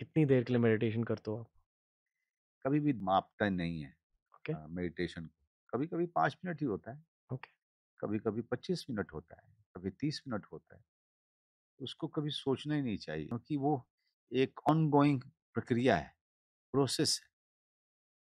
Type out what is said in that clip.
कितनी देर के लिए मेडिटेशन करते हो आप? कभी भी मापता नहीं है ओके मेडिटेशन को कभी कभी पाँच मिनट ही होता है ओके कभी कभी पच्चीस मिनट होता है कभी तीस मिनट होता है उसको कभी सोचना ही नहीं चाहिए क्योंकि वो एक ऑनगोइंग प्रक्रिया है प्रोसेस है